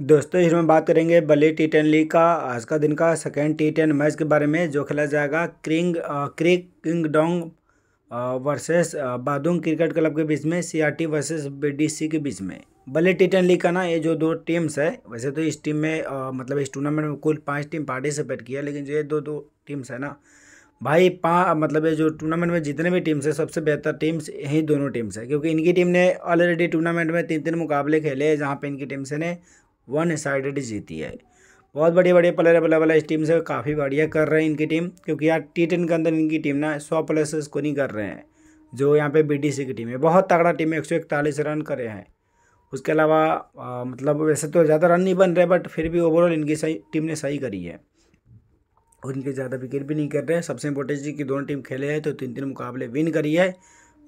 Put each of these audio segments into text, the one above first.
दोस्तों इसमें बात करेंगे बली टी टेन लीग का आज का दिन का सेकेंड टी टेन मैच के बारे में जो खेला जाएगा क्रिंग क्रिक किंग डोंग वर्सेस बादुंग क्रिकेट क्लब के बीच में सीआरटी वर्सेस बीडीसी के बीच में बल्ले टी टेन लीग का ना ये जो दो टीम्स है वैसे तो इस टीम में आ, मतलब इस टूर्नामेंट में कुल पाँच टीम पार्टिसिपेट किया लेकिन जो ये दो दो टीम्स है ना भाई पा मतलब ये जो टूर्नामेंट में जितने भी टीम्स है सबसे बेहतर टीम्स यही दोनों टीम्स है क्योंकि इनकी टीम ने ऑलरेडी टूर्नामेंट में तीन तीन मुकाबले खेले हैं जहाँ पर इनकी टीम्स ने वन साइडेड जीती है बहुत बड़े बड़े प्लेयर है बल्ला मतलब इस टीम से काफ़ी बढ़िया कर रहे हैं इनकी टीम क्योंकि यार टी टेन के अंदर इनकी टीम ना सौ प्लस नहीं कर रहे हैं जो यहाँ पे बीडीसी की टीम है बहुत तगड़ा टीम है एक सौ इकतालीस रन करे हैं उसके अलावा मतलब वैसे तो ज़्यादा रन नहीं बन रहे बट फिर भी ओवरऑल इनकी सही टीम ने सही करी है और इनके ज़्यादा विकेट भी नहीं कर रहे हैं सबसे इम्पोर्टेंट चीज़ कि दोनों टीम खेले हैं तो तीन तीन मुकाबले विन करी है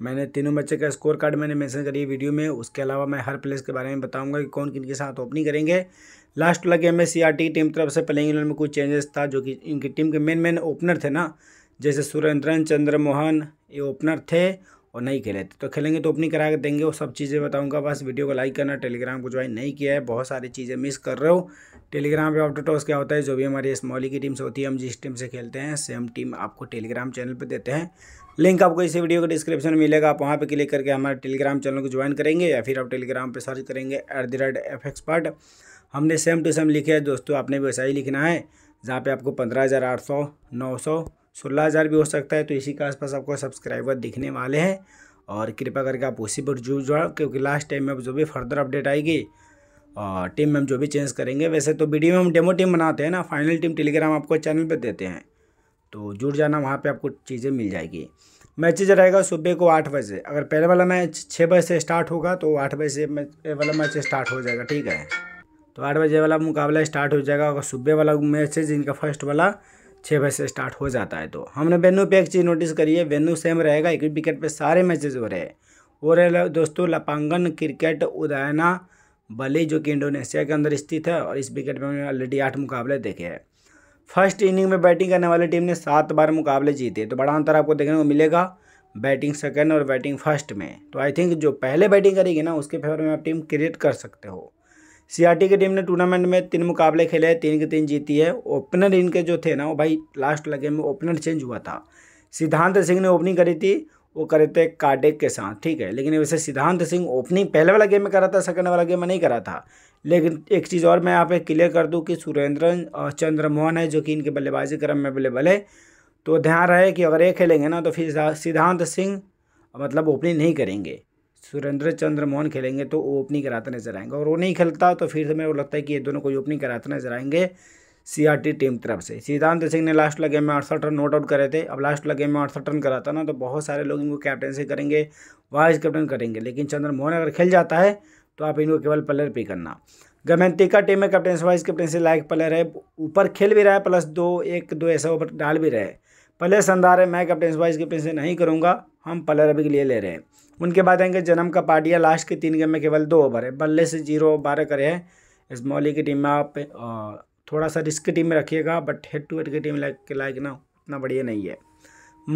मैंने तीनों बच्चे का स्कोर कार्ड मैंने मेंशन करी है वीडियो में उसके अलावा मैं हर प्लेस के बारे में बताऊंगा कि कौन किन के साथ ओपनिंग करेंगे लास्ट वाला गेम में सी की टीम तरफ से प्लेइंग इलेवन में कुछ चेंजेस था जो कि इनकी टीम के मेन मेन ओपनर थे ना जैसे सुरेंद्रन चंद्रमोहन ये ओपनर थे और नहीं खेले तो खेलेंगे तो ओपनिंग करा के देंगे वो सब चीज़ें बताऊंगा बस वीडियो को लाइक करना टेलीग्राम को ज्वाइन नहीं किया है बहुत सारी चीज़ें मिस कर रहे हो टेलीग्राम पे ऑफ टॉस क्या होता है जो भी हमारी स्मॉली की टीम्स होती है हम जिस टीम से खेलते हैं सेम टीम आपको टेलीग्राम चैनल पर देते हैं लिंक आपको इसी वीडियो को डिस्क्रिप्शन में मिलेगा आप वहाँ पर क्लिक करके हमारे टेलीग्राम चैनल को ज्वाइन करेंगे या फिर आप टेलीग्राम पर सर्च करेंगे एट द रेट एक्सपर्ट हमने सेम टू सेम लिखे है दोस्तों आपने वैसा ही लिखना है जहाँ पर आपको पंद्रह हज़ार आठ सौ नौ सौ सोलह हज़ार भी हो सकता है तो इसी के आसपास आपको सब्सक्राइबर दिखने वाले हैं और कृपा करके आप उसी पर जुड़ जाओ क्योंकि लास्ट टाइम में जो भी फर्दर अपडेट आएगी और टीम में हम जो भी चेंज करेंगे वैसे तो वीडियो में हम डेमो टीम बनाते हैं ना फाइनल टीम टेलीग्राम आपको चैनल पर देते हैं तो जुड़ जाना वहाँ पर आपको चीज़ें मिल जाएगी मैचेज रहेगा सुबह को आठ बजे अगर पहले वाला मैच छः बजे से स्टार्ट होगा तो आठ बजे से वाला मैच स्टार्ट हो जाएगा ठीक है तो आठ बजे वाला मुकाबला स्टार्ट हो जाएगा अगर सुबह वाला मैच है जिनका फर्स्ट वाला छः बजे से स्टार्ट हो जाता है तो हमने वेन्यू पे एक चीज़ नोटिस करी है वेन्यू सेम रहेगा एक विकेट पे सारे मैचेस हो रहे हैं हो रहे दोस्तों लपांगन क्रिकेट उदयना बली जो कि इंडोनेशिया के अंदर स्थित है और इस विकेट में हमने ऑलरेडी आठ मुकाबले देखे हैं फर्स्ट इनिंग में बैटिंग करने वाली टीम ने सात बार मुकाबले जीते तो बड़ा अंतर आपको देखने को मिलेगा बैटिंग सेकेंड और बैटिंग फर्स्ट में तो आई थिंक जो पहले बैटिंग करेगी ना उसके फेवर में आप टीम क्रिएट कर सकते हो सीआरटी की टीम ने टूर्नामेंट में तीन मुकाबले खेले हैं तीन के तीन जीती है ओपनर इनके जो थे ना वो भाई लास्ट लगे में ओपनर चेंज हुआ था सिद्धांत सिंह ने ओपनिंग करी थी वो करे थे कार्डेक के साथ ठीक है लेकिन वैसे सिद्धांत सिंह ओपनिंग पहले वाला गेम में करा था सेकंड वाला गेम में नहीं करा था लेकिन एक चीज़ और मैं यहाँ पे क्लियर कर दूँ कि सुरेंद्र चंद्रमोहन है जो कि इनके बल्लेबाजी क्रम में अवेलेबल है तो ध्यान रहे कि अगर ये खेलेंगे ना तो फिर सिद्धांत सिंह मतलब ओपनिंग नहीं करेंगे सुरेंद्र चंद्र मोहन खेलेंगे तो वो ओपनिंग कराते नजर आएंगे और वो नहीं खेलता तो फिर से मेरे को लगता है कि ये दोनों कोई ओपनिंग कराते नजर आएंगे सीआरटी टीम तरफ से सिद्धांत सिंह ने लास्ट वाला गेम में अड़सठ रन नोट आउट करे थे अब लास्ट वाला गेम में अड़सठ रन कराता ना तो बहुत सारे लोग इनको कैप्टनसी करेंगे वाइस कैप्टन करेंगे लेकिन चंद्रमोहन अगर खेल जाता है तो आप इनको केवल प्लेयर पे करना गमेंतिका टीम में captaincy vice captaincy like player है ऊपर खेल भी रहा है प्लस दो एक दो ऐसा ओवर डाल भी रहे हैं पहले संधार मैं कैप्टन वाइस कैप्टन से नहीं करूँगा हम पलर अभी के लिए ले रहे हैं उनके बाद आएंगे जन्म का पार्टिया लास्ट के तीन गेम में केवल दो ओवर है बल्ले से जीरो बारह करे हैं इस मौली की टीम में आप थोड़ा सा रिस्क टीम में रखिएगा बट हेड टू हेड की टीम के लाइक ना उतना बढ़िया नहीं है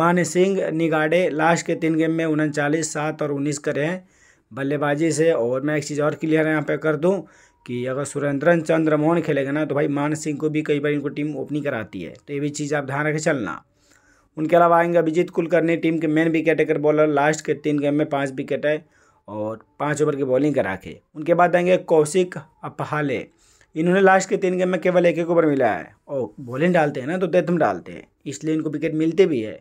मान सिंह निगाडे लास्ट के तीन गेम में उनचालीस सात और उन्नीस करे हैं बल्लेबाजी से और मैं एक चीज़ और क्लियर यहाँ पे कर दूँ कि अगर सुरेंद्रन चंद्र मोहन खेलेगा ना तो भाई मान सिंह को भी कई बार इनको टीम ओपनिंग कराती है तो ये भी चीज़ आप ध्यान रखें चलना उनके अलावा आएंगे अभिजीत कुलकर्णी टीम के main wicket taker bowler last के तीन गेम में पाँच विकेट है और पाँच ओवर की बॉलिंग करा के उनके बाद आएंगे कौशिक अपहाले इन्होंने लास्ट के तीन गेम में केवल एक एक ओवर मिला है और बॉलिंग डालते हैं ना तो तेतम डालते हैं इसलिए इनको विकेट मिलते भी है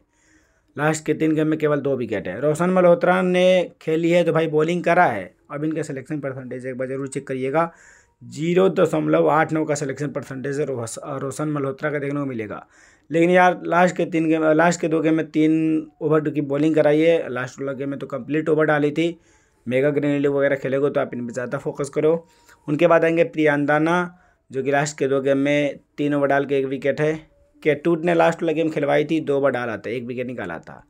लास्ट के तीन गेम में केवल दो विकेट है रोशन मल्होत्रा ने खेली है तो भाई बॉलिंग करा है अब इनका सिलेक्शन परसेंटेज एक बार जरूर चेक करिएगा जीरो दशमलव आठ नौ का सिलेक्शन परसेंटेज रोशन मल्होत्रा का देखने को मिलेगा लेकिन यार लास्ट के तीन गेम लास्ट के दो गेम में तीन ओवर की बॉलिंग कराई है लास्ट वाला गेम में तो कंप्लीट ओवर डाली थी मेगा ग्रेनेडी वगैरह खेलेगा तो आप इन पर ज़्यादा फोकस करो उनके बाद आएंगे प्रियांदाना जो कि लास्ट के दो गेम में तीन ओवर डाल के एक विकेट है केटूट ने लास्ट वाला गेम खिलवाई थी दो ओवर डाला था एक विकेट निकाला था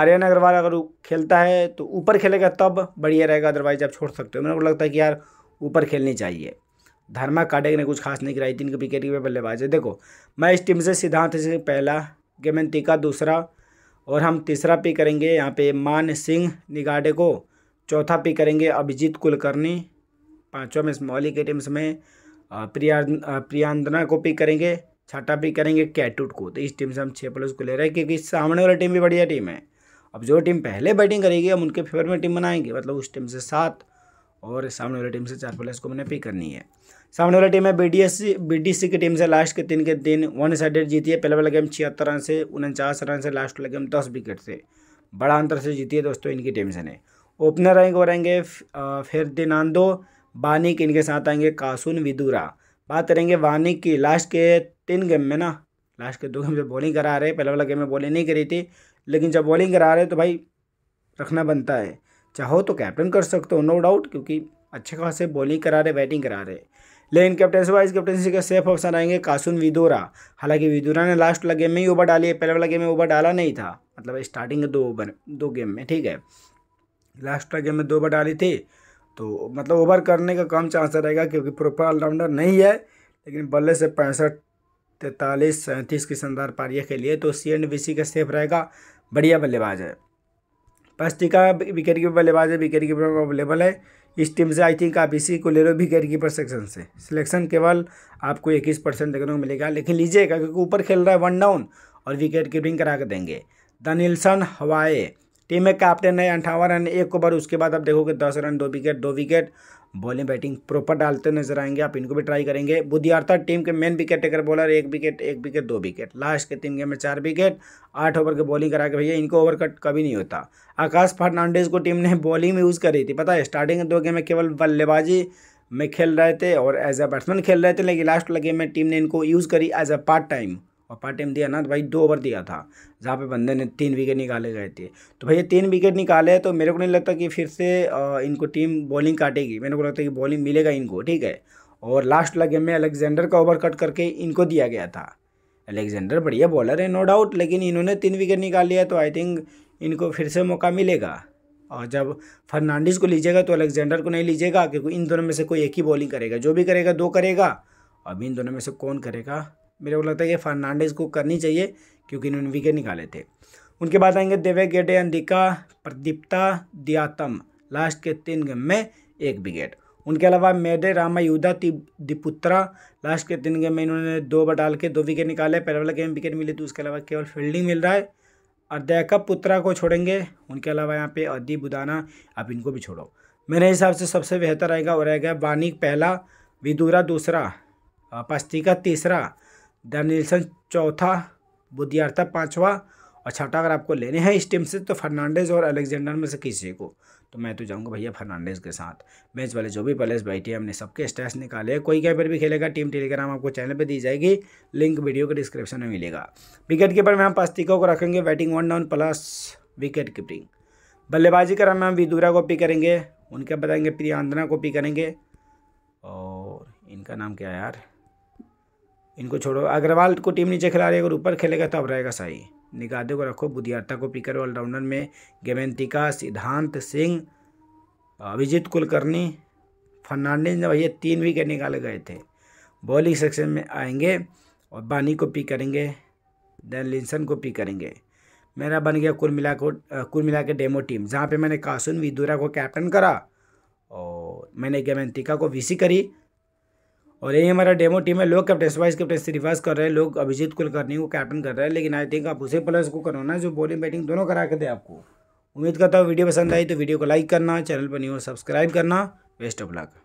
आर्यन अग्रवाल अगर खेलता है तो ऊपर खेलेगा तब बढ़िया रहेगा अदरवाइज आप छोड़ सकते हो मेरे को लगता है कि यार ऊपर खेलनी चाहिए धर्मा काटे ने कुछ खास नहीं कराई तीन विकेट की बल्लेबाज है देखो मैं इस टीम से सिद्धांत से पहला गेमन टीका दूसरा और हम तीसरा पिक करेंगे यहाँ पे मान सिंह निगाडे को चौथा पिक करेंगे अभिजीत कुलकर्णी पाँचवा में मौली के टीम्स में प्रिया प्रियांदना को पिक करेंगे छठा पिक करेंगे कैटूट को तो इस टीम से हम छः प्लस को ले रहे हैं क्योंकि सामने वाली टीम भी बढ़िया टीम है अब जो टीम पहले बैटिंग करेगी हम उनके फेवर में टीम बनाएंगे मतलब उस टीम से सात और सामने वाली टीम से चार प्लेयर्स को मैंने पिक करनी है सामने वाली टीम है B D S B D की टीम से लास्ट के तीन के दिन वन साइडेड जीती है पहले वाला गेम छिहत्तर रन से उनचास रन से लास्ट वाला गेम दस विकेट से बड़ा अंतर से जीती है दोस्तों इनकी टीम से ने ओपनर रैंक हो रहेंगे दिनांदो वानिक इनके साथ आएंगे कासुन विदुरा बात करेंगे वानिक की लास्ट के तीन गेम में ना लास्ट के दो गेम से बॉलिंग करा रहे पहले वाला गेम में बॉलिंग नहीं करी थी लेकिन जब बॉलिंग करा रहे तो भाई रखना बनता है चाहो तो कैप्टन कर सकते हो नो डाउट क्योंकि अच्छे खासे बॉलिंग करा रहे बैटिंग करा रहे लेकिन से वाइस कैप्टनसी का सेफ ऑप्शन आएंगे कासुन विदोरा हालांकि विदोरा ने लास्ट वाला गेम में ही ओवर डाली है पहले वाला गेम में ओवर डाला नहीं था मतलब स्टार्टिंग दो ओवर दो गेम में ठीक है लास्ट वाला गेम में दो ओवर डाली थी तो मतलब ओवर करने का कम चांस रहेगा क्योंकि प्रॉपर ऑलराउंडर नहीं है लेकिन बल्ले से पैंसठ तैंतालीस सैंतीस की शानदार पारिया के लिए तो सी एंड बी सी का सेफ रहेगा बढ़िया बल्लेबाज है पास्टिका विकेट कीपर बल्लेबाज है विकेट कीपर अवेलेबल है इस टीम से आई थिंक आप इसी को ले लो विकेट कीपर सेक्शन से सिलेक्शन केवल आपको इक्कीस परसेंट देखने को मिलेगा लेकिन लीजिएगा क्योंकि ऊपर खेल रहा है वन डाउन और विकेट कीपिंग करा के देंगे दनिल्सन हवाए टीम में कैप्टन है अंठावन रन एक ओवर उसके बाद आप देखोगे दस रन दो विकेट दो विकेट बॉलिंग बैटिंग प्रॉपर डालते नजर आएंगे आप इनको भी ट्राई करेंगे बुद्धियार्था टीम के मेन विकेट टेकर बॉलर एक विकेट एक विकेट दो विकेट लास्ट के तीन गेम में चार विकेट आठ ओवर के बॉलिंग करा के भैया इनको ओवर कट कभी नहीं होता आकाश फर्नांडिस को टीम ने बॉलिंग में यूज़ करी थी पता है स्टार्टिंग दो गेम में केवल बल्लेबाजी में खेल रहे थे और एज अ बैट्समैन खेल रहे थे लेकिन लास्ट वाला गेम में टीम ने इनको यूज़ करी एज अ पार्ट टाइम और पार्ट टाइम दिया ना तो भाई दो ओवर दिया था जहाँ पे बंदे ने तीन विकेट निकाले गए थे तो भैया तीन विकेट निकाले तो मेरे को नहीं लगता कि फिर से इनको टीम बॉलिंग काटेगी मेरे को लगता है कि बॉलिंग मिलेगा इनको ठीक है और लास्ट वाला गेम में अलेक्जेंडर का ओवर कट करके इनको दिया गया था अलेक्जेंडर बढ़िया बॉलर है नो डाउट लेकिन इन्होंने तीन विकेट निकाल लिया तो आई थिंक इनको फिर से मौका मिलेगा और जब फर्नांडिस को लीजिएगा तो अलेक्जेंडर को नहीं लीजिएगा क्योंकि इन दोनों में से कोई एक ही बॉलिंग करेगा जो भी करेगा दो करेगा अब इन दोनों में से कौन करेगा मेरे को लगता है कि फर्नांडिस को करनी चाहिए क्योंकि इन्होंने विकेट निकाले थे उनके बाद आएंगे देवे गेडे अंदिका प्रदीप्ता दियातम लास्ट के तीन गेम में एक विकेट उनके अलावा मेडे रामायुधा दिपुत्रा लास्ट के तीन गेम में इन्होंने दो बटाल डाल के दो विकेट निकाले पहले वाला गेम विकेट मिले तो उसके अलावा केवल फील्डिंग मिल रहा है और दैकअप पुत्रा को छोड़ेंगे उनके अलावा यहाँ पे अदी बुदाना आप इनको भी छोड़ो मेरे हिसाब से सबसे बेहतर रहेगा और रहेगा वानिक पहला विदुरा दूसरा पस्तिका तीसरा डैनिल्सन चौथा बुद्धियार्था पाँचवा और छठा अगर आपको लेने हैं इस टीम से तो फर्नांडेज और अलेक्जेंडर में से किसी को तो मैं तो जाऊंगा भैया फर्नांडेज के साथ मैच वाले जो भी प्लेयर्स बैठे हैं हमने सबके स्टैस निकाले कोई कहीं पर भी खेलेगा टीम टेलीग्राम आपको चैनल पे दी जाएगी लिंक वीडियो के डिस्क्रिप्शन में मिलेगा विकेट कीपर में हम पास्तिको को रखेंगे batting one down plus wicket keeping बल्लेबाजी कर हम विदुरा को पी करेंगे उनके बताएंगे प्रियांदना को पी करेंगे और इनका नाम क्या यार इनको छोड़ो अग्रवाल को टीम नीचे खिला रही है अगर ऊपर खेलेगा तब रहेगा सही निकादे को रखो बुधियार्ता को पिकर ऑलराउंडर में गेमेंतिका सिद्धांत सिंह अभिजीत कुलकर्णी फर्नांडिस ने भैया तीन विकेट निकाले गए थे बॉलिंग सेक्शन में आएंगे और बानी को पिक करेंगे देन लिंसन को पिक करेंगे मेरा बन गया कुल मिला को कुल मिला के डेमो टीम जहाँ पे मैंने कासुन विदुरा को कैप्टन करा और मैंने गेमेंतिका को वीसी करी और यही हमारा डेमो टीम है लोग कैप्टन वाइस कैप्टनसी रिवर्स कर रहे हैं लोग अभिजीत कुलकर्णी को कैप्टन कर रहे हैं लेकिन आई थिंक आप उसे प्लस को करो ना जो बॉलिंग बैटिंग दोनों करा के दे आपको उम्मीद करता हूँ वीडियो पसंद आई तो वीडियो को लाइक करना चैनल पर नहीं हो सब्सक्राइब करना बेस्ट ऑफ लक